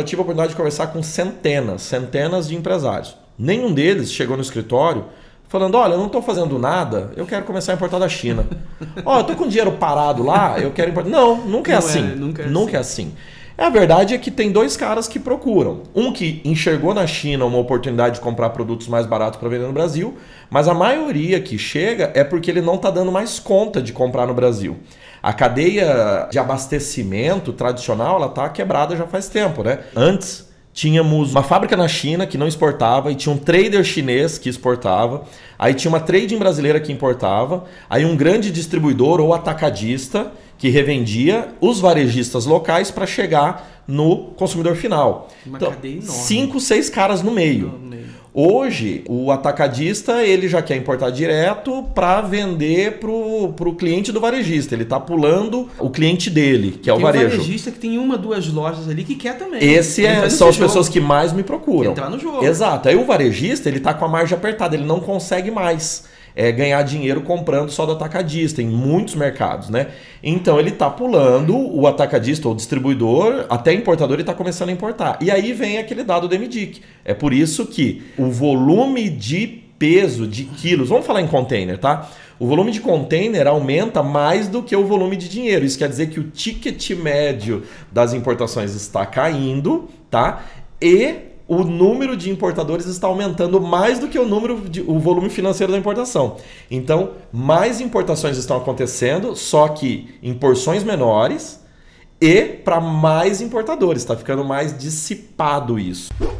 já tive a oportunidade de conversar com centenas, centenas de empresários. Nenhum deles chegou no escritório falando: olha, eu não estou fazendo nada, eu quero começar a importar da China. Olha, eu estou com dinheiro parado lá, eu quero importar. Não, nunca é não assim. É, nunca é nunca assim. É assim. assim. A verdade é que tem dois caras que procuram. Um que enxergou na China uma oportunidade de comprar produtos mais baratos para vender no Brasil, mas a maioria que chega é porque ele não está dando mais conta de comprar no Brasil. A cadeia de abastecimento tradicional ela está quebrada já faz tempo, né? Antes tínhamos uma fábrica na China que não exportava, e tinha um trader chinês que exportava, aí tinha uma trading brasileira que importava, aí um grande distribuidor ou atacadista que revendia os varejistas locais para chegar no consumidor final. Uma então, cadeia enorme. Cinco, seis caras no meio. No meio. Hoje, o atacadista ele já quer importar direto para vender para o cliente do varejista. Ele está pulando o cliente dele, que é tem o varejo. Tem um varejista que tem uma, duas lojas ali que quer também. Esse é, tá são as jogo. pessoas que mais me procuram. Entrar no jogo. Exato. Aí o varejista ele está com a margem apertada, ele não consegue mais é, ganhar dinheiro comprando só do atacadista, em muitos mercados, né? Então ele está pulando o atacadista ou distribuidor, até importador, e está começando a importar. E aí vem aquele dado do MDIC. É por isso que o volume de peso de quilos, vamos falar em container, tá? O volume de container aumenta mais do que o volume de dinheiro. Isso quer dizer que o ticket médio das importações está caindo, tá? E o número de importadores está aumentando mais do que o número de, o volume financeiro da importação. Então, mais importações estão acontecendo, só que em porções menores e para mais importadores. Está ficando mais dissipado isso.